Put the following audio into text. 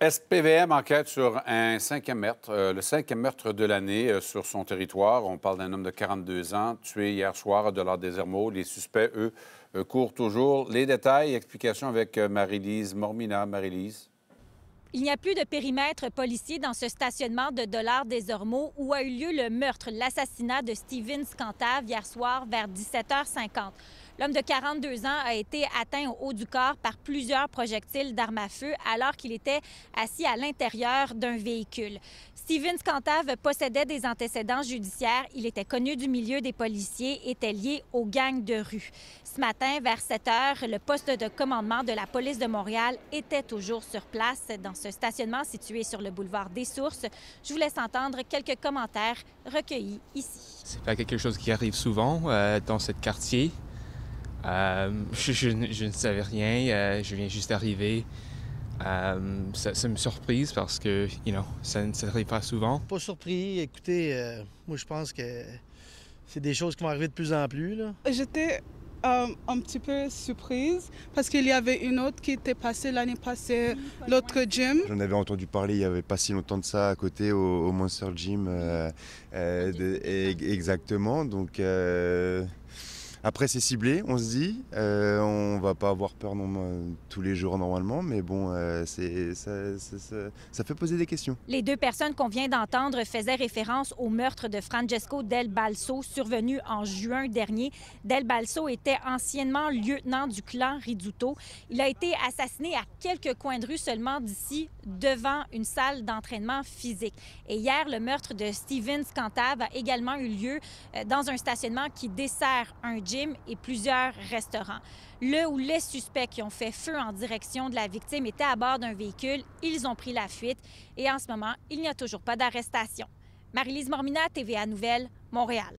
SPVM enquête sur un cinquième meurtre, euh, le cinquième meurtre de l'année euh, sur son territoire. On parle d'un homme de 42 ans tué hier soir à Dollar des Hermaux. Les suspects, eux, euh, courent toujours. Les détails, explications avec Marie-Lise Mormina. Marie-Lise. Il n'y a plus de périmètre policier dans ce stationnement de Dollars des Ormeaux où a eu lieu le meurtre, l'assassinat de Steven Scantave hier soir vers 17h50. L'homme de 42 ans a été atteint au haut du corps par plusieurs projectiles d'armes à feu alors qu'il était assis à l'intérieur d'un véhicule. Stevens Cantave possédait des antécédents judiciaires. Il était connu du milieu des policiers, était lié aux gangs de rue. Ce matin, vers 7 heures, le poste de commandement de la police de Montréal était toujours sur place dans ce stationnement situé sur le boulevard des Sources. Je vous laisse entendre quelques commentaires recueillis ici. C'est pas quelque chose qui arrive souvent euh, dans ce quartier. Euh, je, ne savais rien, euh, je viens juste d'arriver. Euh, ça, me surprise parce que, you know, ça ne s'arrive pas souvent. Pas surpris. Écoutez, moi, je pense que c'est des choses qui vont arriver de plus en plus. J'étais un petit peu surprise parce qu'il y avait une autre qui était passée l'année passée, l'autre gym. J'en avais entendu parler il n'y avait pas si longtemps de ça à côté au, Monster Gym. exactement. Donc. Après, c'est ciblé, on se dit. Euh, on va pas avoir peur non, tous les jours normalement, mais bon, euh, c'est, ça, ça, fait poser des questions. Les deux personnes qu'on vient d'entendre faisaient référence au meurtre de Francesco Del Balso, survenu en juin dernier. Del Balso était anciennement lieutenant du clan Riduto. Il a été assassiné à quelques coins de rue seulement d'ici, devant une salle d'entraînement physique. Et hier, le meurtre de Steven Scantave a également eu lieu euh, dans un stationnement qui dessert un et plusieurs restaurants. Le ou les suspects qui ont fait feu en direction de la victime étaient à bord d'un véhicule. Ils ont pris la fuite et en ce moment, il n'y a toujours pas d'arrestation. Marie-Lise Mormina, TVA Nouvelle, Montréal.